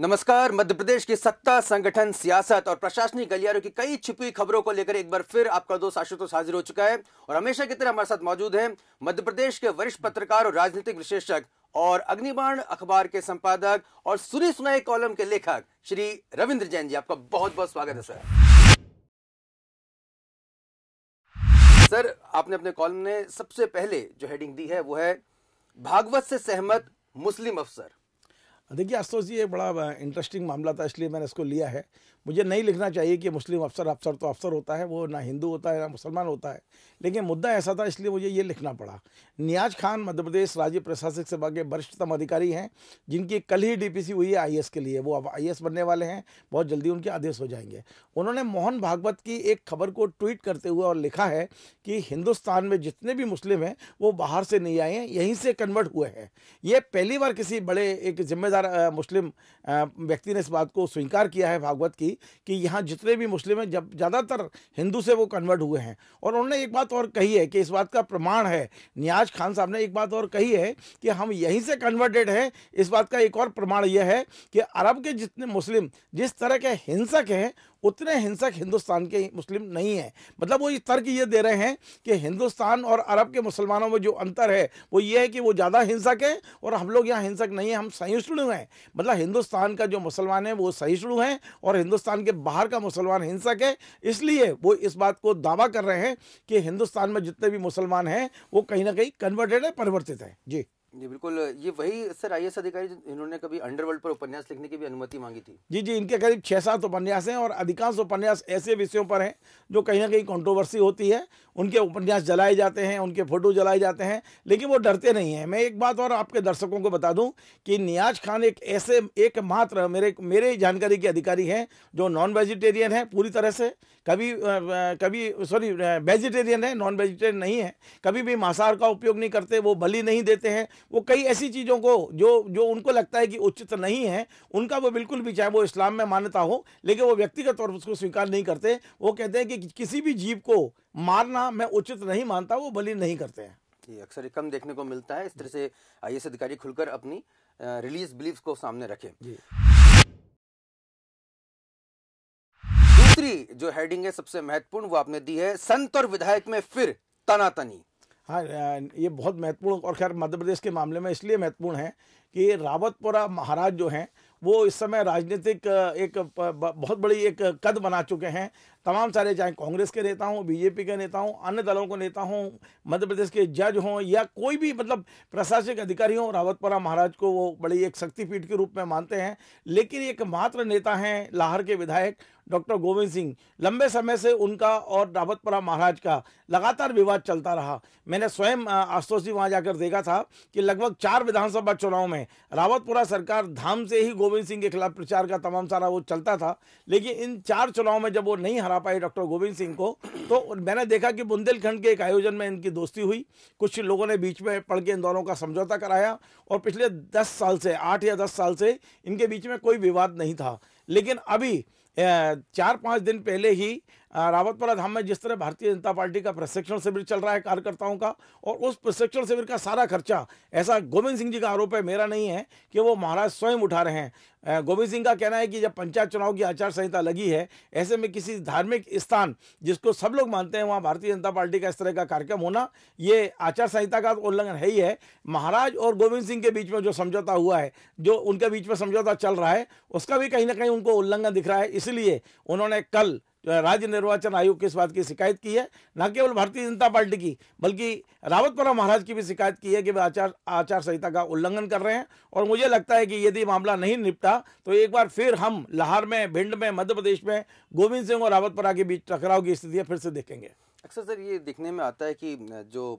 नमस्कार मध्य प्रदेश की सत्ता संगठन सियासत और प्रशासनिक गलियारों की कई छिपी खबरों को लेकर एक बार फिर आपका दोस्त आशुतोष हाजिर हो चुका है और हमेशा की तरह हमारे साथ मौजूद हैं मध्य प्रदेश के वरिष्ठ पत्रकार और राजनीतिक विशेषज्ञ और अग्निबाण अखबार के संपादक और सुनी सुनाई कॉलम के लेखक श्री रविंद्र जैन जी आपका बहुत बहुत स्वागत है सर सर आपने अपने कॉलम ने सबसे पहले जो हेडिंग दी है वो है भागवत से सहमत मुस्लिम अफसर देखिए आशुतोष जी ये बड़ा इंटरेस्टिंग मामला था इसलिए मैंने इसको लिया है मुझे नहीं लिखना चाहिए कि मुस्लिम अफसर अफसर तो अफसर होता है वो ना हिंदू होता है ना मुसलमान होता है लेकिन मुद्दा ऐसा था इसलिए मुझे ये लिखना पड़ा नियाज खान मध्य प्रदेश राज्य प्रशासनिक सेवा के वरिष्ठतम अधिकारी हैं जिनकी कल ही डी हुई है आई के लिए वो अब आई बनने वाले हैं बहुत जल्दी उनके आदेश हो जाएंगे उन्होंने मोहन भागवत की एक खबर को ट्वीट करते हुए और लिखा है कि हिंदुस्तान में जितने भी मुस्लिम हैं वो बाहर से नहीं आए हैं यहीं से कन्वर्ट हुए हैं ये पहली बार किसी बड़े एक जिम्मेदार हज़ार मुस्लिम व्यक्ति ने इस बात को स्वीकार किया है भागवत की कि यहाँ जितने भी मुस्लिम हैं जब ज़्यादातर हिंदू से वो कन्वर्ट हुए हैं और उन्होंने एक बात और कही है कि इस बात का प्रमाण है नियाज खान साहब ने एक बात और कही है कि हम यहीं से कन्वर्टेड हैं इस बात का एक और प्रमाण यह है कि अरब के जितने मुस्लिम जिस तरह के हिंसक हैं उतने हिंसक हिंदुस्तान के मुस्लिम नहीं हैं मतलब वो ये तर्क ये दे रहे हैं कि हिंदुस्तान और अरब के मुसलमानों में जो अंतर है वो ये है कि वो ज़्यादा हिंसक है और हम लोग यहाँ हिंसक नहीं हैं हम सहिष्णु हैं मतलब हिंदुस्तान का जो मुसलमान है वो सहिष्णु हैं और हिंदुस्तान के बाहर का मुसलमान हिंसक है इसलिए वो इस बात को दावा कर रहे हैं कि हिंदुस्तान में जितने भी मुसलमान हैं वो कहीं ना कहीं कन्वर्टेड है परिवर्तित हैं जी जी बिल्कुल ये वही सर आई अधिकारी इन्होंने कभी अंडरवर्ल्ड पर उपन्यास लिखने की भी अनुमति मांगी थी जी जी इनके करीब छः सात उपन्यास हैं और अधिकांश उपन्यास ऐसे विषयों पर हैं जो कहीं ना कहीं कंट्रोवर्सी होती है उनके उपन्यास जलाए जाते हैं उनके फोटो जलाए जाते हैं लेकिन वो डरते नहीं हैं मैं एक बात और आपके दर्शकों को बता दूँ कि नियाज खान एक ऐसे एकमात्र मेरे मेरे जानकारी के अधिकारी हैं जो नॉन वेजिटेरियन है पूरी तरह से कभी कभी सॉरी वेजिटेरियन है नॉन वेजिटेरियन नहीं है कभी भी मांसाहार का उपयोग नहीं करते वो बलि नहीं देते हैं वो कई ऐसी चीज़ों को जो जो उनको लगता है कि उचित नहीं है उनका वो बिल्कुल भी चाहे वो इस्लाम में मान्यता हो लेकिन वो व्यक्तिगत तौर पर उसको स्वीकार नहीं करते वो कहते हैं कि किसी भी जीव को मारना मैं उचित नहीं मानता वो बलि नहीं करते हैं जी अक्सर कम देखने को मिलता है इस तरह से आई अधिकारी खुलकर अपनी रिलीज बिलीफ को सामने रखें दूसरी जो हेडिंग है सबसे महत्वपूर्ण वो आपने दी है संत और विधायक में फिर तनातनी हाँ ये बहुत महत्वपूर्ण और खैर मध्य प्रदेश के मामले में इसलिए महत्वपूर्ण है कि रावतपुरा महाराज जो हैं वो इस समय राजनीतिक एक बहुत बड़ी एक कद बना चुके हैं तमाम सारे चाहे कांग्रेस के नेता हों बीजेपी के नेता हों अन्य दलों के नेता हों मध्य प्रदेश के जज हों या कोई भी मतलब प्रशासनिक अधिकारी हों रावतपरा महाराज को वो बड़ी एक शक्तिपीठ के रूप में मानते हैं लेकिन एकमात्र नेता हैं लाहौर के विधायक डॉक्टर गोविंद सिंह लंबे समय से उनका और रावतपुरा महाराज का लगातार विवाद चलता रहा मैंने स्वयं आशुतोष जी वहाँ जाकर देखा था कि लगभग चार विधानसभा चुनाव में रावतपुरा सरकार धाम से ही गोविंद गोविंद सिंह के खिलाफ प्रचार का तमाम सारा वो चलता था लेकिन इन चार चुनाव में जब वो नहीं हरा पाए डॉक्टर गोविंद सिंह को तो मैंने देखा कि बुंदेलखंड के एक आयोजन में इनकी दोस्ती हुई कुछ लोगों ने बीच में पढ़ के इन दोनों का समझौता कराया और पिछले दस साल से आठ या दस साल से इनके बीच में कोई विवाद नहीं था लेकिन अभी चार पाँच दिन पहले ही रावतपुरा धाम में जिस तरह भारतीय जनता पार्टी का प्रशिक्षण शिविर चल रहा है कार्यकर्ताओं का और उस प्रशिक्षण शिविर का सारा खर्चा ऐसा गोविंद सिंह जी का आरोप है मेरा नहीं है कि वो महाराज स्वयं उठा रहे हैं गोविंद सिंह का कहना है कि जब पंचायत चुनाव की आचार संहिता लगी है ऐसे में किसी धार्मिक स्थान जिसको सब लोग मानते हैं वहाँ भारतीय जनता पार्टी का इस तरह का कार्यक्रम होना ये आचार संहिता का तो उल्लंघन है ही है महाराज और गोविंद सिंह के बीच में जो समझौता हुआ है जो उनके बीच में समझौता चल रहा है उसका भी कहीं ना कहीं उनको उल्लंघन दिख रहा है इसलिए उन्होंने कल राज्य निर्वाचन आयोग की इस बात की शिकायत की है न केवल भारतीय जनता पार्टी की बल्कि रावतपुरा महाराज की भी शिकायत की है कि वे आचार आचार संहिता का उल्लंघन कर रहे हैं और मुझे लगता है कि यदि मामला नहीं निपटा तो एक बार फिर हम लाहौर में भिंड में मध्य प्रदेश में गोविंद सिंह और रावतपुरा के बीच टकराव की स्थितियाँ फिर से देखेंगे अक्सर सर ये देखने में आता है कि जो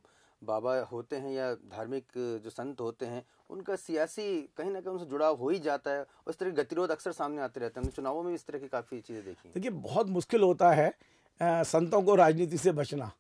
बाबा होते हैं या धार्मिक जो संत होते हैं उनका सियासी कहीं ना कहीं उनसे जुड़ाव हो ही जाता है और इस तरह के गतिरोध अक्सर सामने आते रहते हैं चुनावों में इस तरह की काफ़ी चीज़ें देखी देखिए बहुत मुश्किल होता है आ, संतों को राजनीति से बचना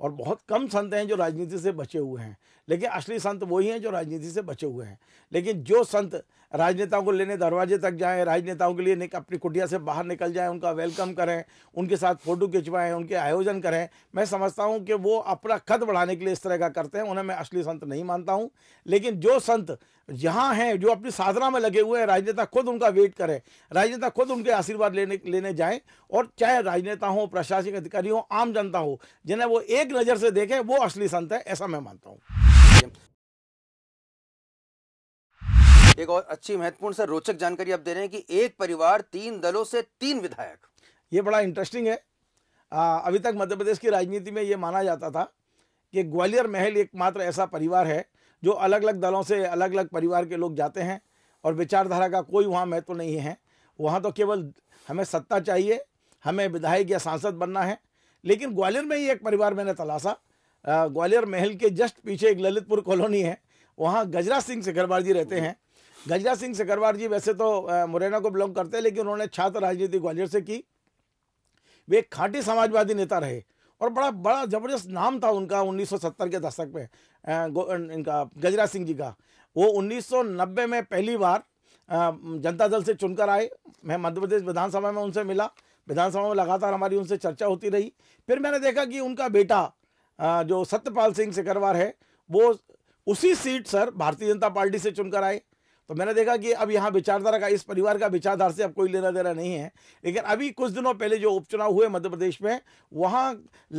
और बहुत कम संत हैं जो राजनीति से बचे हुए हैं लेकिन असली संत वही हैं जो राजनीति से बचे हुए हैं लेकिन जो संत राजनेताओं को लेने दरवाजे तक जाएं राजनेताओं के लिए अपनी कुटिया से बाहर निकल जाएं उनका वेलकम करें उनके साथ फ़ोटो खिंचवाएं उनके आयोजन करें मैं समझता हूं कि वो अपना कद बढ़ाने के लिए इस तरह का करते हैं उन्हें मैं असली संत नहीं मानता हूँ लेकिन जो संत जहाँ हैं जो अपनी साधना में लगे हुए हैं राजनेता खुद उनका वेट करें राजनेता खुद उनके आशीर्वाद लेने लेने जाएं और चाहे राजनेता हो प्रशासनिक अधिकारी हो आम जनता हो जिन्हें वो एक नज़र से देखें वो असली संत है ऐसा मैं मानता हूँ एक और अच्छी महत्वपूर्ण से रोचक जानकारी आप दे रहे हैं कि एक परिवार तीन दलों से तीन विधायक ये बड़ा इंटरेस्टिंग है आ, अभी तक मध्य प्रदेश की राजनीति में ये माना जाता था कि ग्वालियर महल एकमात्र ऐसा परिवार है जो अलग अलग दलों से अलग अलग परिवार के लोग जाते हैं और विचारधारा का कोई वहाँ महत्व तो नहीं है वहाँ तो केवल हमें सत्ता चाहिए हमें विधायक या सांसद बनना है लेकिन ग्वालियर में ही एक परिवार मैंने तलाशा ग्वालियर महल के जस्ट पीछे एक ललितपुर कॉलोनी है वहाँ गजरा सिंह सिकरवार जी रहते हैं गजरा सिंह सिकरवार जी वैसे तो मुरैना को बिलोंग करते हैं लेकिन उन्होंने छात्र राजनीति ग्वालियर से की वे एक खाटी समाजवादी नेता रहे और बड़ा बड़ा ज़बरदस्त नाम था उनका 1970 के दशक में इनका गजराज सिंह जी का वो 1990 में पहली बार जनता दल से चुनकर आए मैं मध्य प्रदेश विधानसभा में उनसे मिला विधानसभा में लगातार हमारी उनसे चर्चा होती रही फिर मैंने देखा कि उनका बेटा जो सत्यपाल सिंह सिकरवार है वो उसी सीट सर भारतीय जनता पार्टी से चुनकर आए तो मैंने देखा कि अब यहाँ विचारधारा का इस परिवार का विचारधारा से अब कोई लेना देना नहीं है लेकिन अभी कुछ दिनों पहले जो उपचुनाव हुए मध्य प्रदेश में वहाँ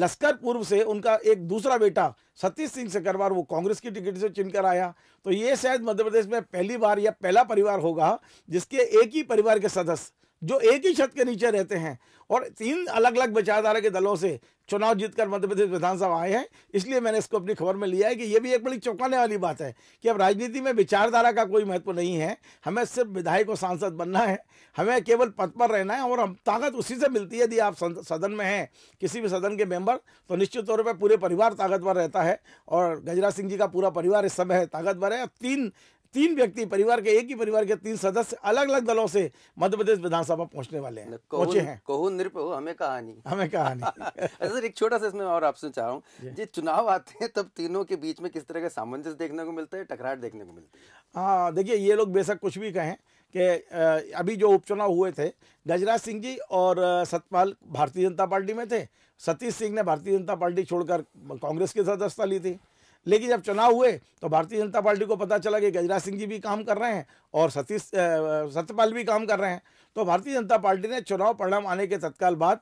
लश्कर पूर्व से उनका एक दूसरा बेटा सतीश सिंह सकरवार वो कांग्रेस की टिकट से चुनकर आया तो ये शायद मध्य प्रदेश में पहली बार या पहला परिवार होगा जिसके एक ही परिवार के सदस्य जो एक ही छत के नीचे रहते हैं और तीन अलग अलग विचारधारा के दलों से चुनाव जीतकर मध्य प्रदेश विधानसभा आए हैं इसलिए मैंने इसको अपनी खबर में लिया है कि यह भी एक बड़ी चौंकाने वाली बात है कि अब राजनीति में विचारधारा का कोई महत्व नहीं है हमें सिर्फ विधायक और सांसद बनना है हमें केवल पद पर रहना है और हम ताकत उसी से मिलती है यदि आप सदन में हैं किसी भी सदन के मेंबर तो निश्चित तौर पर पूरे परिवार ताकतवर रहता है और गजराज सिंह जी का पूरा परिवार इस समय ताकतवर है तीन तीन व्यक्ति परिवार के एक ही परिवार के तीन सदस्य अलग अलग दलों से मध्य प्रदेश विधानसभा पहुंचने वाले हैं पहुंचे हैं कहू नृप हो हमें कहानी हमें कहानी अच्छा, सर एक छोटा सा इसमें और आपसे चाह रहा हूँ जी चुनाव आते हैं तब तीनों के बीच में किस तरह का सामंजस्य देखने को मिलता है टकराहट देखने को मिलती है हाँ देखिए ये लोग बेशक कुछ भी कहें कि अभी जो उपचुनाव हुए थे गजराज सिंह जी और सतपाल भारतीय जनता पार्टी में थे सतीश सिंह ने भारतीय जनता पार्टी छोड़कर कांग्रेस की सदस्यता ली थी लेकिन जब चुनाव हुए तो भारतीय जनता पार्टी को पता चला कि गजराज सिंह जी भी काम कर रहे हैं और सतीश सत्यपाल भी काम कर रहे हैं तो भारतीय जनता पार्टी ने चुनाव परिणाम आने के तत्काल बाद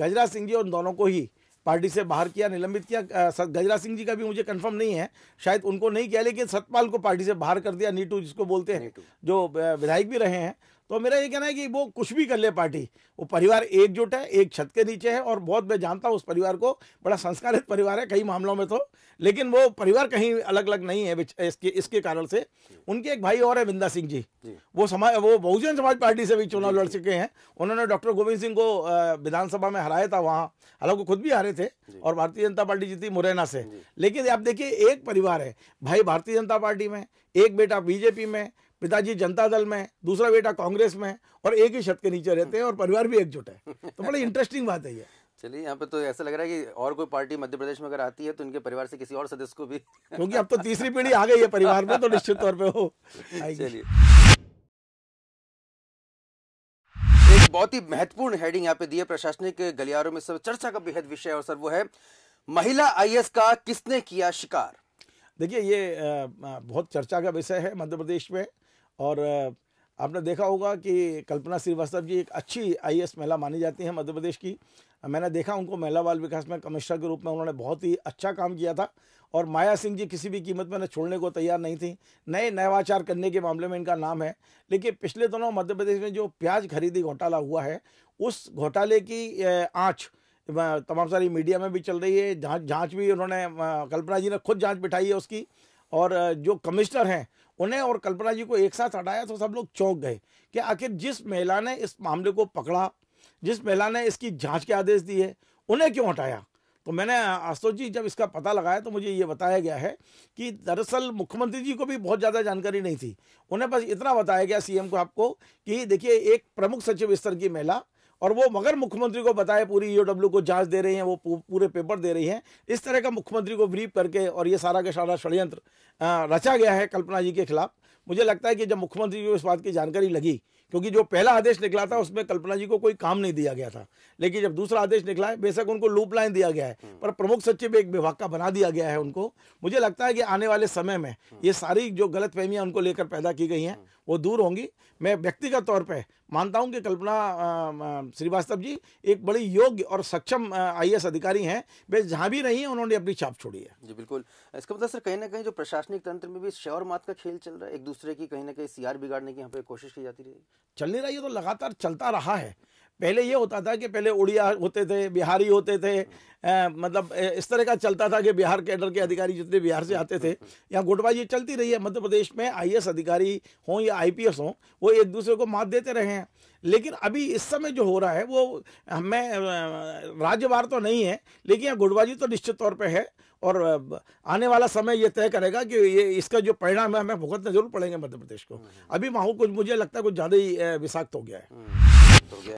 गजराज सिंह जी और दोनों को ही पार्टी से बाहर किया निलंबित किया गजराज सिंह जी का भी मुझे कंफर्म नहीं है शायद उनको नहीं किया लेकिन सतपाल को पार्टी से बाहर कर दिया नीटू जिसको बोलते हैं जो विधायक भी रहे हैं तो मेरा ये कहना है कि वो कुछ भी कर ले पार्टी वो परिवार एकजुट है एक छत के नीचे है और बहुत मैं जानता हूँ उस परिवार को बड़ा संस्कारित परिवार है कई मामलों में तो लेकिन वो परिवार कहीं अलग अलग नहीं है इसके इसके कारण से उनके एक भाई और है विंदा सिंह जी, जी। वो समाज वो बहुजन समाज पार्टी से भी चुनाव लड़ चुके हैं उन्होंने डॉक्टर गोविंद सिंह को विधानसभा में हराया था वहाँ हालांकि खुद भी हारे थे और भारतीय जनता पार्टी जीती मुरैना से लेकिन आप देखिए एक परिवार है भाई भारतीय जनता पार्टी में एक बेटा बीजेपी में पिताजी जनता दल में दूसरा बेटा कांग्रेस में और एक ही छत के नीचे रहते हैं और परिवार भी एकजुट है तो बड़ी इंटरेस्टिंग बात है ये चलिए यहाँ पे तो ऐसा लग रहा है कि और कोई पार्टी मध्य प्रदेश में अगर आती है तो इनके परिवार से किसी और सदस्य को भी क्योंकि अब तो तीसरी पीढ़ी आ गई है परिवार में तो निश्चित तौर पर हो चलिए एक बहुत ही महत्वपूर्ण हेडिंग यहाँ पे दी है प्रशासनिक गलियारों में सब चर्चा का बेहद विषय और सर वो है महिला आई का किसने किया शिकार देखिए ये बहुत चर्चा का विषय है मध्य प्रदेश में और आपने देखा होगा कि कल्पना श्रीवास्तव जी एक अच्छी आई महिला मानी जाती हैं मध्य प्रदेश की मैंने देखा उनको महिला बाल विकास में कमिश्नर के रूप में उन्होंने बहुत ही अच्छा काम किया था और माया सिंह जी किसी भी कीमत में न छोड़ने को तैयार नहीं थी नए नवाचार करने के मामले में इनका नाम है लेकिन पिछले दोनों मध्य प्रदेश में जो प्याज खरीदी घोटाला हुआ है उस घोटाले की आँच तमाम सारी मीडिया में भी चल रही है जाँच भी उन्होंने कल्पना जी ने खुद जाँच बिठाई है उसकी और जो कमिश्नर हैं उन्हें और कल्पना जी को एक साथ हटाया तो सब लोग चौंक गए कि आखिर जिस महिला ने इस मामले को पकड़ा जिस महिला ने इसकी जांच के आदेश दिए उन्हें क्यों हटाया तो मैंने आशुतोष जी जब इसका पता लगाया तो मुझे ये बताया गया है कि दरअसल मुख्यमंत्री जी को भी बहुत ज़्यादा जानकारी नहीं थी उन्हें बस इतना बताया गया सीएम को आपको कि देखिए एक प्रमुख सचिव स्तर की महिला और वो मगर मुख्यमंत्री को बताए पूरी ईओडब्ल्यू e को जांच दे रही हैं वो पूरे पेपर दे रही हैं इस तरह का मुख्यमंत्री को ब्रीफ करके और ये सारा का सारा षडयंत्र रचा गया है कल्पना जी के खिलाफ मुझे लगता है कि जब मुख्यमंत्री को इस बात की जानकारी लगी क्योंकि जो पहला आदेश निकला था उसमें कल्पना जी को कोई काम नहीं दिया गया था लेकिन जब दूसरा आदेश निकला है बेशक उनको लूप लाइन दिया गया है हम्म। पर प्रमुख सचिव एक विभाग का बना दिया गया है उनको मुझे लगता है कि आने वाले समय में ये सारी जो गलत फहमियाँ उनको लेकर पैदा की गई हैं वो दूर होंगी मैं व्यक्तिगत तौर पे मानता हूं कि कल्पना श्रीवास्तव जी एक बड़ी योग्य और सक्षम आई अधिकारी हैं वे जहां भी रही हैं उन्होंने अपनी छाप छोड़ी है जी बिल्कुल इसका मतलब सर कहीं ना कहीं जो प्रशासनिक तंत्र में भी शौर मात का खेल चल रहा है एक दूसरे की कहीं ना कहीं सीआर बिगाड़ने की यहाँ पे कोशिश की जाती रही चल नहीं रही है तो लगातार चलता रहा है पहले ये होता था कि पहले उड़िया होते थे बिहारी होते थे आ, मतलब इस तरह का चलता था कि बिहार कैडर के अधिकारी जितने बिहार से आते थे यहाँ गुटबाजी चलती रही है मध्य प्रदेश में आई अधिकारी हों या आई हों वो एक दूसरे को मात देते रहे हैं लेकिन अभी इस समय जो हो रहा है वो हमें राज्यवार तो नहीं है लेकिन यहाँ गुटबाजी तो निश्चित तौर पर है और आने वाला समय ये तय करेगा कि ये इसका जो परिणाम है हमें भुगतने जरूर पड़ेंगे मध्य प्रदेश को हम्म, हम्म। अभी माहौल कुछ मुझे लगता है कुछ ज़्यादा ही विषाक्त हो गया है हम्म,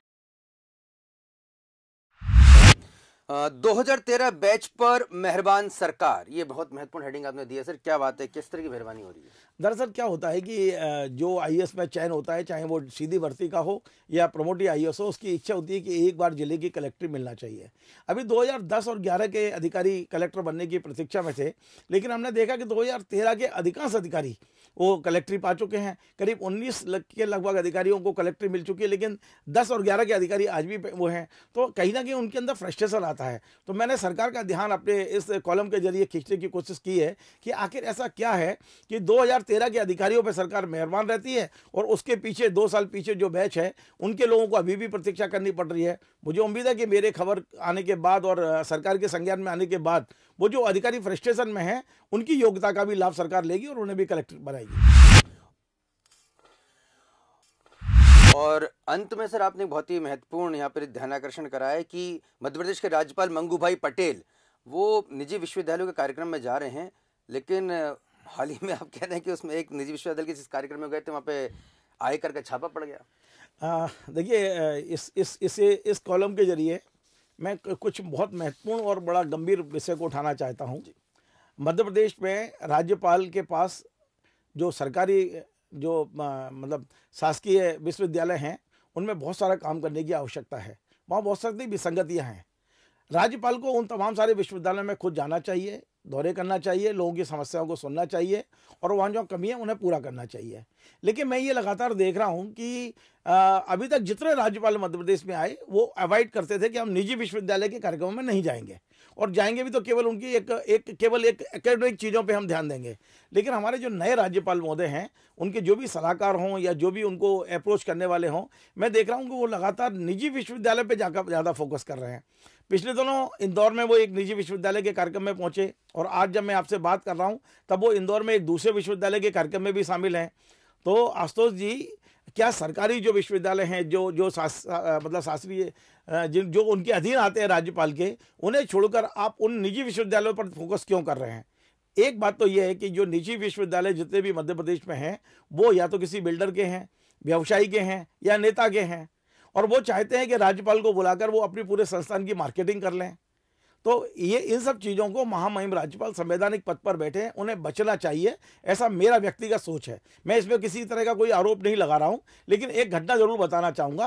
2013 बैच पर मेहरबान सरकार ये बहुत महत्वपूर्ण हेडिंग आपने दिया सर क्या बात है किस तरह की मेहरबानी हो रही है दरअसल क्या होता है कि जो आई में चयन होता है चाहे वो सीधी भर्ती का हो या प्रमोटी आई हो उसकी इच्छा होती है कि एक बार जिले की कलेक्टर मिलना चाहिए अभी 2010 और 11 के अधिकारी कलेक्टर बनने की प्रतीक्षा में थे लेकिन हमने देखा कि दो के अधिकांश अधिकारी वो कलेक्ट्री पा चुके हैं करीब 19 लग के लगभग अधिकारियों को कलेक्ट्री मिल चुकी है लेकिन 10 और 11 के अधिकारी आज भी वो हैं तो कहीं ना कहीं उनके अंदर फ्रस्ट्रेशन आता है तो मैंने सरकार का ध्यान अपने इस कॉलम के जरिए खींचने की कोशिश की है कि आखिर ऐसा क्या है कि 2013 के अधिकारियों पर सरकार मेहरबान रहती है और उसके पीछे दो साल पीछे जो बैच है उनके लोगों को अभी भी प्रतीक्षा करनी पड़ रही है मुझे उम्मीद है कि मेरे खबर आने के बाद और सरकार के संज्ञान में आने के बाद वो जो अधिकारी फ्रस्ट्रेशन में हैं उनकी योग्यता का भी लाभ सरकार लेगी और उन्हें भी कलेक्टर बनाएगी जाएगी और अंत में सर आपने बहुत ही महत्वपूर्ण यहाँ पर ध्यान आकर्षण कराया कि मध्य प्रदेश के राज्यपाल मंगू भाई पटेल वो निजी विश्वविद्यालयों के कार्यक्रम में जा रहे हैं लेकिन हाल ही में आप कह रहे हैं कि उसमें एक निजी विश्वविद्यालय के जिस कार्यक्रम में गए थे वहाँ पे आयकर का छापा पड़ गया देखिए इस इस इसे इस कॉलम के जरिए मैं कुछ बहुत महत्वपूर्ण और बड़ा गंभीर विषय को उठाना चाहता हूँ मध्य प्रदेश में राज्यपाल के पास जो सरकारी जो मतलब शासकीय विश्वविद्यालय हैं उनमें बहुत सारा काम करने की आवश्यकता है वहाँ बहुत सारी विसंगतियाँ हैं राज्यपाल को उन तमाम सारे विश्वविद्यालयों में खुद जाना चाहिए दौरे करना चाहिए लोगों की समस्याओं को सुनना चाहिए और वहाँ जो कमी है उन्हें पूरा करना चाहिए लेकिन मैं ये लगातार देख रहा हूँ कि आ, अभी तक जितने राज्यपाल मध्य प्रदेश में आए वो अवॉइड करते थे कि हम निजी विश्वविद्यालय के कार्यक्रमों में नहीं जाएंगे और जाएंगे भी तो केवल उनकी एक एक केवल एक एकेडमिक चीज़ों पर हम ध्यान देंगे लेकिन हमारे जो नए राज्यपाल महोदय हैं उनके जो भी सलाहकार हों या जो भी उनको अप्रोच करने वाले हों मैं देख रहा हूँ कि वो लगातार निजी विश्वविद्यालय पर जाकर ज़्यादा फोकस कर रहे हैं पिछले दिनों इंदौर में वो एक निजी विश्वविद्यालय के कार्यक्रम में पहुंचे और आज जब मैं आपसे बात कर रहा हूं तब वो इंदौर में एक दूसरे विश्वविद्यालय के कार्यक्रम में भी शामिल हैं तो आशुतोष जी क्या सरकारी जो विश्वविद्यालय हैं जो जो शास, मतलब शास्त्रीय जिन जो उनके अधीन आते हैं राज्यपाल के उन्हें छोड़कर आप उन निजी विश्वविद्यालयों पर फोकस क्यों कर रहे हैं एक बात तो यह है कि जो निजी विश्वविद्यालय जितने भी मध्य प्रदेश में हैं वो या तो किसी बिल्डर के हैं व्यवसायी के हैं या नेता के हैं और वो चाहते हैं कि राज्यपाल को बुलाकर वो अपनी पूरे संस्थान की मार्केटिंग कर लें तो ये इन सब चीज़ों को महामहिम राज्यपाल संवैधानिक पद पर बैठे हैं उन्हें बचना चाहिए ऐसा मेरा व्यक्तिगत सोच है मैं इसमें किसी तरह का कोई आरोप नहीं लगा रहा हूँ लेकिन एक घटना ज़रूर बताना चाहूँगा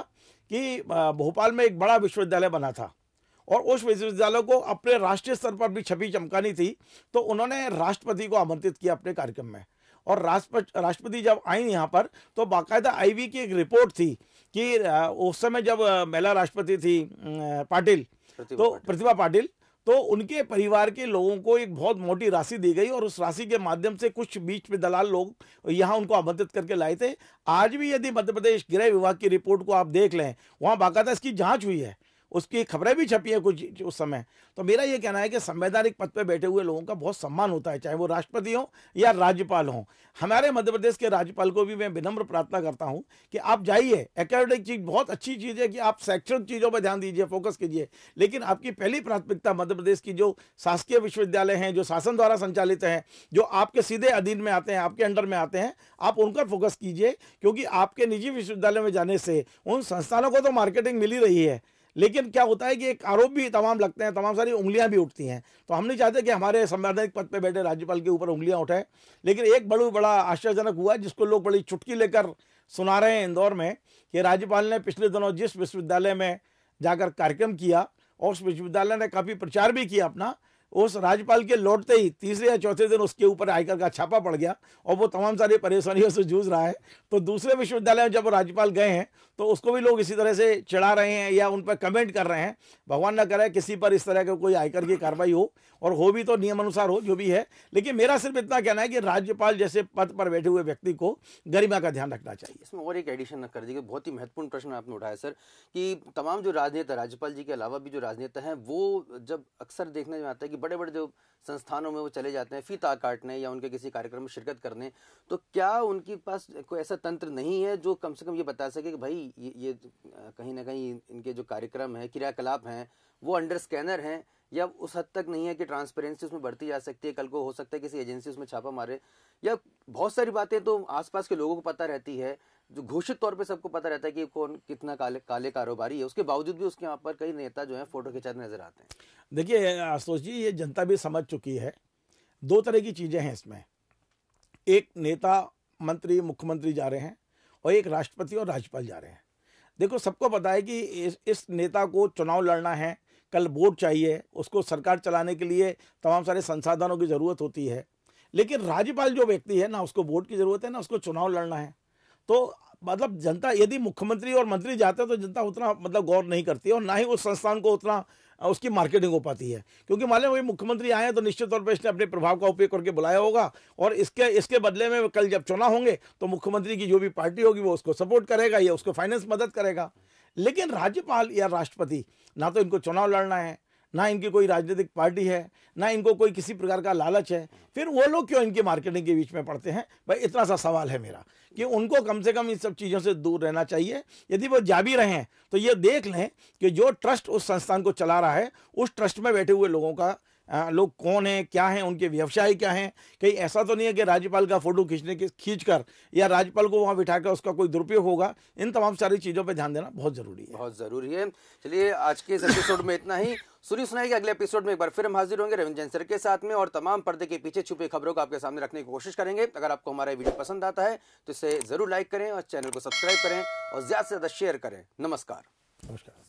कि भोपाल में एक बड़ा विश्वविद्यालय बना था और उस विश्वविद्यालय को अपने राष्ट्रीय स्तर पर भी छपी चमकानी थी तो उन्होंने राष्ट्रपति को आमंत्रित किया अपने कार्यक्रम में और राष्ट्रपति जब आई यहाँ पर तो बाकायदा आईवी की एक रिपोर्ट थी कि उस समय जब महिला राष्ट्रपति थी पाटिल तो प्रतिभा पाटिल तो उनके परिवार के लोगों को एक बहुत मोटी राशि दी गई और उस राशि के माध्यम से कुछ बीच में दलाल लोग यहाँ उनको आमंत्रित करके लाए थे आज भी यदि मध्य प्रदेश गृह विभाग की रिपोर्ट को आप देख लें वहाँ बाकायदा इसकी जांच हुई है उसकी खबरें भी छपी है कुछ उस समय तो मेरा ये कहना है कि संवैधानिक पद पर बैठे हुए लोगों का बहुत सम्मान होता है चाहे वो राष्ट्रपति हों या राज्यपाल हों हमारे मध्य प्रदेश के राज्यपाल को भी मैं विनम्र प्रार्थना करता हूँ कि आप जाइए एकेडमिक चीज़ बहुत अच्छी चीज़ है कि आप शैक्षणिक चीज़ों पर ध्यान दीजिए फोकस कीजिए लेकिन आपकी पहली प्राथमिकता मध्य प्रदेश की जो शासकीय विश्वविद्यालय हैं जो शासन द्वारा संचालित हैं जो आपके सीधे अधीन में आते हैं आपके अंडर में आते हैं आप उन पर फोकस कीजिए क्योंकि आपके निजी विश्वविद्यालय में जाने से उन संस्थानों को तो मार्केटिंग मिल ही रही है लेकिन क्या होता है कि एक आरोप भी तमाम लगते हैं तमाम सारी उंगलियां भी उठती हैं तो हम नहीं चाहते कि हमारे संवैधानिक पद पर बैठे राज्यपाल के ऊपर उंगलियां उठे लेकिन एक बड़ू बड़ा आश्चर्यजनक हुआ जिसको लोग बड़ी चुटकी लेकर सुना रहे हैं इंदौर में कि राज्यपाल ने पिछले दिनों जिस विश्वविद्यालय में जाकर कार्यक्रम किया और उस विश्वविद्यालय ने काफ़ी प्रचार भी किया अपना उस राज्यपाल के लौटते ही तीसरे या चौथे दिन उसके ऊपर आयकर का छापा पड़ गया और वो तमाम सारी परेशानियों से जूझ रहा है तो दूसरे विश्वविद्यालय में जब राज्यपाल गए हैं तो उसको भी लोग इसी तरह से चढ़ा रहे हैं या उन पर कमेंट कर रहे हैं भगवान ना करे किसी पर इस तरह का कोई आयकर की कार्रवाई हो और हो भी तो नियम अनुसार हो जो भी है लेकिन मेरा सिर्फ इतना कहना है कि राज्यपाल जैसे पद पर बैठे हुए व्यक्ति को गरिमा का ध्यान रखना चाहिए इसमें और एक एडिशन कर दीजिए बहुत ही महत्वपूर्ण प्रश्न आपने उठाया सर कि तमाम जो राजनेता राज्यपाल जी के अलावा भी जो राजनेता हैं वो जब अक्सर देखने में आता है कि बड़े बड़े जो संस्थानों में वो चले जाते हैं फीता काटने या उनके किसी कार्यक्रम में शिरकत करने तो क्या उनके पास कोई ऐसा तंत्र नहीं है जो कम से कम ये बता सके कि भाई ये, ये कहीं ना कहीं इनके जो कार्यक्रम है क्रियाकलाप हैं वो अंडर स्कैनर हैं या उस हद तक नहीं है कि ट्रांसपेरेंसी उसमें बढ़ती जा सकती है कल को हो सकता है किसी एजेंसी उसमें छापा मारे या बहुत सारी बातें तो आसपास के लोगों को पता रहती है जो घोषित तौर पे सबको पता रहता है कि कौन कितना काले काले कारोबारी है उसके बावजूद भी उसके यहाँ पर कई नेता जो है फोटो खिंचाते नजर आते हैं देखिए आशुतोष जी ये जनता भी समझ चुकी है दो तरह की चीज़ें हैं इसमें एक नेता मंत्री मुख्यमंत्री जा रहे हैं और एक राष्ट्रपति और राज्यपाल जा रहे हैं देखो सबको पता है कि इस, इस नेता को चुनाव लड़ना है कल वोट चाहिए उसको सरकार चलाने के लिए तमाम सारे संसाधनों की ज़रूरत होती है लेकिन राज्यपाल जो व्यक्ति है ना उसको वोट की ज़रूरत है ना उसको चुनाव लड़ना है तो मतलब जनता यदि मुख्यमंत्री और मंत्री जाते हैं तो जनता उतना मतलब गौर नहीं करती है और ना ही उस संस्थान को उतना उसकी मार्केटिंग हो पाती है क्योंकि मान लें वही मुख्यमंत्री आए हैं तो निश्चित तौर पर इसने अपने प्रभाव का उपयोग करके बुलाया होगा और इसके इसके बदले में कल जब चुनाव होंगे तो मुख्यमंत्री की जो भी पार्टी होगी वो उसको सपोर्ट करेगा या उसको फाइनेंस मदद करेगा लेकिन राज्यपाल या राष्ट्रपति ना तो इनको चुनाव लड़ना है ना इनकी कोई राजनीतिक पार्टी है ना इनको कोई किसी प्रकार का लालच है फिर वो लोग क्यों इनकी मार्केटिंग के बीच में पड़ते हैं भाई इतना सा सवाल है मेरा कि उनको कम से कम इन सब चीज़ों से दूर रहना चाहिए यदि वो जा भी रहे हैं तो ये देख लें कि जो ट्रस्ट उस संस्थान को चला रहा है उस ट्रस्ट में बैठे हुए लोगों का लोग कौन हैं क्या हैं उनके व्यवसाय क्या हैं कहीं ऐसा तो नहीं है कि राज्यपाल का फोटो खींचने के खींच कर या राज्यपाल को वहाँ बिठाकर उसका कोई दुरुपयोग होगा इन तमाम सारी चीज़ों पर ध्यान देना बहुत ज़रूरी है बहुत ज़रूरी है चलिए आज के इस एपिसोड में इतना ही सुनी सुनाई कि अगले एपिसोड में एक बार फिर हम हाजिर होंगे रविंद्र सर के साथ में और तमाम पर्दे के पीछे छुपी खबरों को आपके सामने रखने की कोशिश करेंगे अगर आपको हमारा वीडियो पसंद आता है तो इसे ज़रूर लाइक करें और चैनल को सब्सक्राइब करें और ज़्यादा से ज़्यादा शेयर करें नमस्कार नमस्कार